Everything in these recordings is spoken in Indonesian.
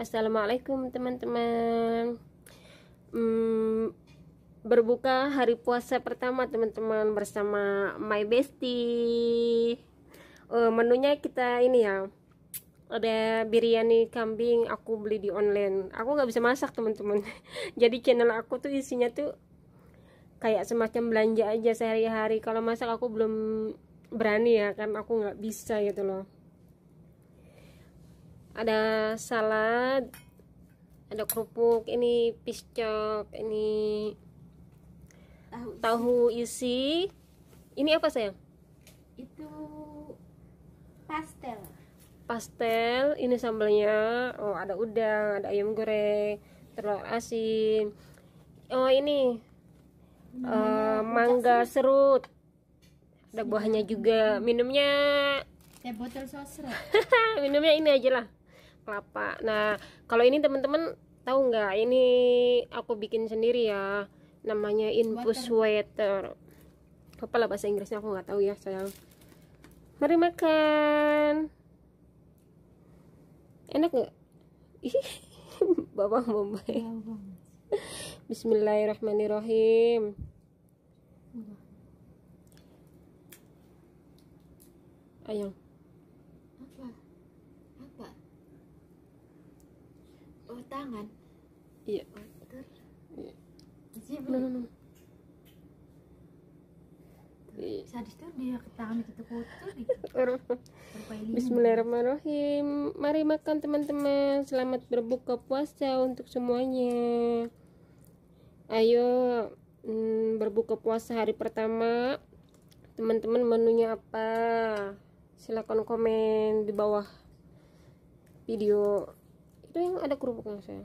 assalamualaikum teman-teman hmm, berbuka hari puasa pertama teman-teman bersama my bestie uh, menunya kita ini ya ada biryani kambing aku beli di online aku gak bisa masak teman-teman jadi channel aku tuh isinya tuh kayak semacam belanja aja sehari-hari kalau masak aku belum berani ya karena aku gak bisa gitu loh ada salad ada kerupuk ini piscok ini tahu isi. ini apa sayang itu pastel pastel ini sambelnya oh ada udang ada ayam goreng telur asin oh ini uh, mangga serut ada iya, buahnya juga minumnya teh botol sosro minumnya ini aja lah kelapa nah kalau ini teman-teman tahu nggak ini aku bikin sendiri ya namanya infus sweater. Apa lah bahasa Inggrisnya aku nggak tahu ya sayang mari makan enak nggak babang bombay Bismillahirrahmanirrahim Ayo. oh tangan iya oh, terus iya no, no, no. Iya. sadis tuh dia kita kotor Bismillahirrahmanirrahim Mari makan teman-teman Selamat berbuka puasa untuk semuanya Ayo hmm, berbuka puasa hari pertama Teman-teman menunya apa? Silahkan komen di bawah video itu yang ada kerupuknya saya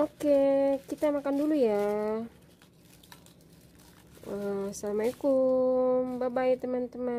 Oke, kita makan dulu ya. Eh, Assalamualaikum, bye bye teman-teman.